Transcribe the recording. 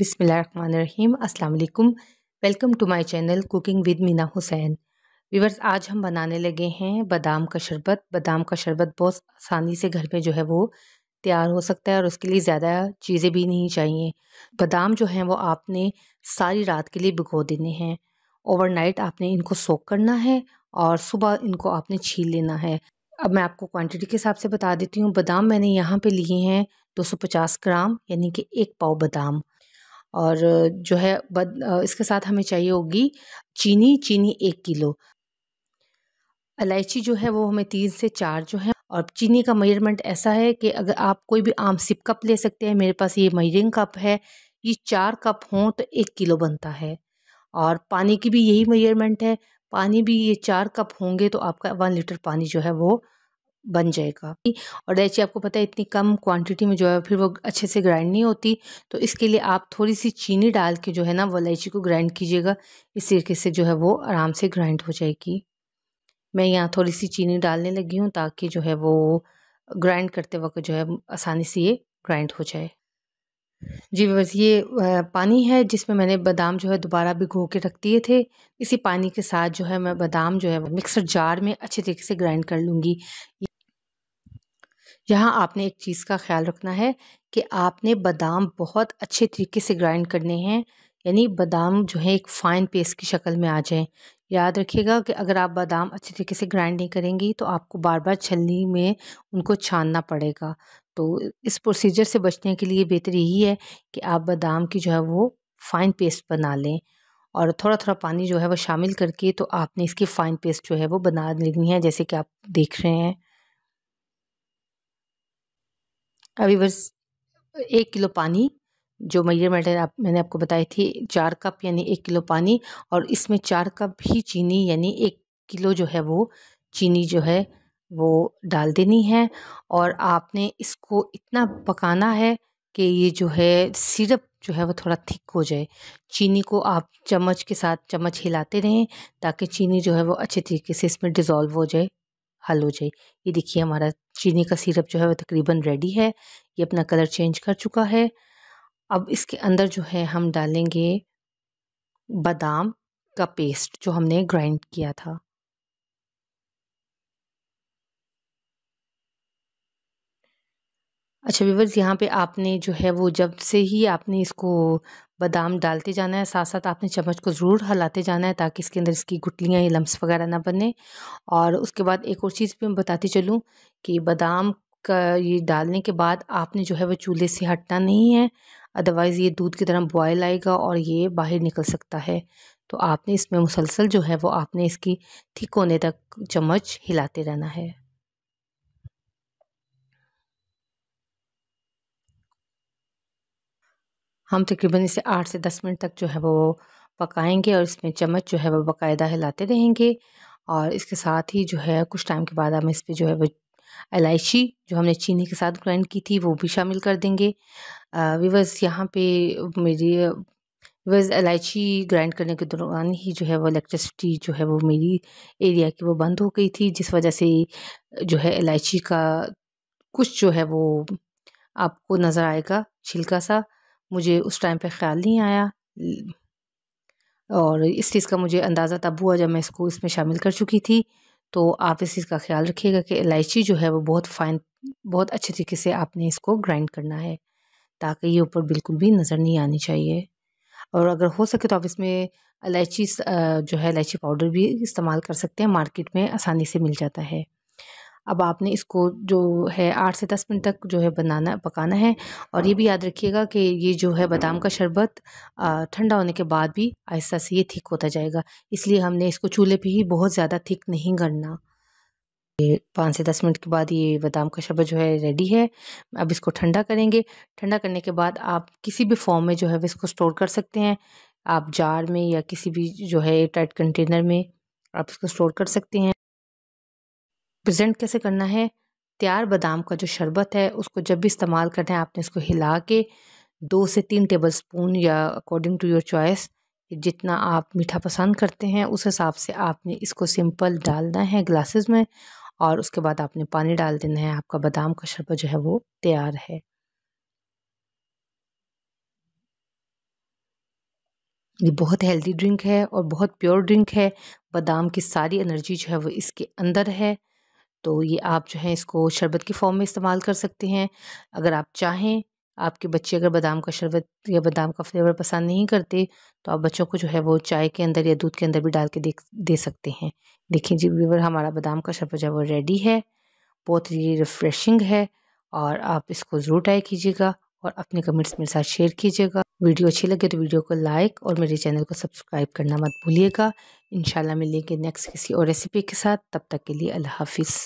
बिसमीम अल्लाम welcome to my channel cooking with Meena Hussain viewers आज हम बनाने लगे हैं बादाम का शरबत बादाम का शरबत बहुत आसानी से घर में जो है वो तैयार हो सकता है और उसके लिए ज़्यादा चीज़ें भी नहीं चाहिए बादाम जो हैं वो आपने सारी रात के लिए भिगो देने हैं ओवरनाइट आपने इनको सोख करना है और सुबह इनको आपने छील लेना है अब मैं आपको क्वांटिटी के हिसाब से बता देती हूँ बादाम मैंने यहाँ पे लिए हैं 250 ग्राम यानी कि एक पाव बादाम और जो है बद इसके साथ हमें चाहिए होगी चीनी चीनी एक किलो इलायची जो है वो हमें तीन से चार जो है और चीनी का मेजरमेंट ऐसा है कि अगर आप कोई भी आम सिप कप ले सकते हैं मेरे पास ये मेजरिंग कप है ये चार कप हों तो एक किलो बनता है और पानी की भी यही मेजरमेंट है पानी भी ये चार कप होंगे तो आपका वन लीटर पानी जो है वो बन जाएगा और इलायची आपको पता है इतनी कम क्वांटिटी में जो है फिर वो अच्छे से ग्राइंड नहीं होती तो इसके लिए आप थोड़ी सी चीनी डाल के जो है ना वो इलायची को ग्राइंड कीजिएगा इस तरीके से जो है वो आराम से ग्राइंड हो जाएगी मैं यहाँ थोड़ी सी चीनी डालने लगी हूँ ताकि जो है वो ग्राइंड करते वक्त जो है आसानी से ये ग्राइंड हो जाए जी बस ये पानी है जिसमें मैंने बादाम जो है दोबारा भिगो के रख दिए थे इसी पानी के साथ जो है मैं बादाम जो है मिक्सर जार में अच्छे तरीके से ग्राइंड कर लूँगी यहाँ आपने एक चीज़ का ख्याल रखना है कि आपने बादाम बहुत अच्छे तरीके से ग्राइंड करने हैं यानी बादाम जो है एक फ़ाइन पेस्ट की शक्ल में आ जाए याद रखिएगा कि अगर आप बादाम अच्छे तरीके से ग्राइंड नहीं करेंगी तो आपको बार बार छलनी में उनको छानना पड़ेगा तो इस प्रोसीजर से बचने के लिए बेहतर यही है कि आप बादाम की जो है वो फ़ाइन पेस्ट बना लें और थोड़ा थोड़ा पानी जो है वो शामिल करके तो आपने इसकी फ़ाइन पेस्ट जो है वो बना लेनी है जैसे कि आप देख रहे हैं अभी बस एक किलो पानी जो मटर आप मैंने आपको बताई थी चार कप यानी एक किलो पानी और इसमें चार कप भी चीनी यानी एक किलो जो है वो चीनी जो है वो डाल देनी है और आपने इसको इतना पकाना है कि ये जो है सिरप जो है वो थोड़ा थिक हो जाए चीनी को आप चम्मच के साथ चम्मच हिलाते रहें ताकि चीनी जो है वो अच्छे तरीके से इसमें डिज़ोल्व हो जाए हल हो जाए ये देखिए हमारा चीनी का सिरप जो है वो तकरीबन रेडी है ये अपना कलर चेंज कर चुका है अब इसके अंदर जो है हम डालेंगे बादाम का पेस्ट जो हमने ग्राइंड किया था अच्छा व्यूवर्स यहाँ पे आपने जो है वो जब से ही आपने इसको बादाम डालते जाना है साथ साथ आपने चम्मच को ज़रूर हलाते जाना है ताकि इसके अंदर इसकी गुटलियाँ या लम्स वगैरह ना बने और उसके बाद एक और चीज़ भी मैं बताती चलूँ कि बादाम का ये डालने के बाद आपने जो है वो चूल्हे से हटना नहीं है अदरवाइज़ ये दूध की तरह बॉयल आएगा और ये बाहर निकल सकता है तो आपने इसमें मुसलसल जो है वो आपने इसकी ठीक होने तक चम्मच हिलाते रहना है हम तकरीबन इसे आठ से दस मिनट तक जो है वो पकाएंगे और इसमें चम्मच जो है वो बाकायदा हिलाते रहेंगे और इसके साथ ही जो है कुछ टाइम के बाद हम इस पर जो है वो इलायची जो हमने चीनी के साथ ग्राइंड की थी वो भी शामिल कर देंगे विवर्स यहाँ पे मेरी विवर्स इलायची ग्राइंड करने के दौरान ही जो है वो इलेक्ट्रिसिटी जो है वो मेरी एरिया की वो बंद हो गई थी जिस वजह से जो है इलायची का कुछ जो है वो आपको नज़र आएगा छिलका सा मुझे उस टाइम पे ख्याल नहीं आया और इस चीज़ का मुझे अंदाज़ा तब हुआ जब मैं इसको इसमें शामिल कर चुकी थी तो आप इस चीज़ का ख्याल रखिएगा कि इलायची जो है वो बहुत फाइन बहुत अच्छे तरीके से आपने इसको ग्राइंड करना है ताकि ये ऊपर बिल्कुल भी नज़र नहीं आनी चाहिए और अगर हो सके तो आप इसमें इलायची जो है इलायची पाउडर भी इस्तेमाल कर सकते हैं मार्केट में आसानी से मिल जाता है अब आपने इसको जो है आठ से दस मिनट तक जो है बनाना पकाना है और ये भी याद रखिएगा कि ये जो है बादाम का शरबत ठंडा होने के बाद भी आहिस्ता से ये थिक होता जाएगा इसलिए हमने इसको चूल्हे पे ही बहुत ज़्यादा थिक नहीं करना ये पाँच से दस मिनट के बाद ये बादाम का शरबत जो है रेडी है अब इसको ठंडा करेंगे ठंडा करने के बाद आप किसी भी फॉर्म में जो है इसको स्टोर कर सकते हैं आप जार में या किसी भी जो है टाइट कंटेनर में आप इसको स्टोर कर सकते हैं प्रेजेंट कैसे करना है तैयार बादाम का जो शरबत है उसको जब भी इस्तेमाल करना है आपने इसको हिला के दो से तीन टेबल स्पून या अकॉर्डिंग टू योर चॉइस जितना आप मीठा पसंद करते हैं उस हिसाब से आपने इसको सिंपल डालना है ग्लासेस में और उसके बाद आपने पानी डाल देना है आपका बादाम का शरबत जो है वो तैयार है ये बहुत हेल्दी ड्रिंक है और बहुत प्योर ड्रिंक है बादाम की सारी एनर्जी जो है वो इसके अंदर है तो ये आप जो है इसको शरबत के फॉर्म में इस्तेमाल कर सकते हैं अगर आप चाहें आपके बच्चे अगर बादाम का शरबत या बादाम का फ्लेवर पसंद नहीं करते तो आप बच्चों को जो है वो चाय के अंदर या दूध के अंदर भी डाल के दे दे सकते हैं देखिए जी व्यूवर हमारा बादाम का शरबत जो है वो रेडी है बहुत ही रिफ़्रेशिंग है और आप इसको ज़रूर ट्राई कीजिएगा और अपने कमेंट्स मेरे साथ शेयर कीजिएगा वीडियो अच्छी लगे तो वीडियो को लाइक और मेरे चैनल को सब्सक्राइब करना मत भूलिएगा इन मिलेंगे नेक्स्ट किसी और रेसिपी के साथ तब तक के लिए अल्लाह हाफिज़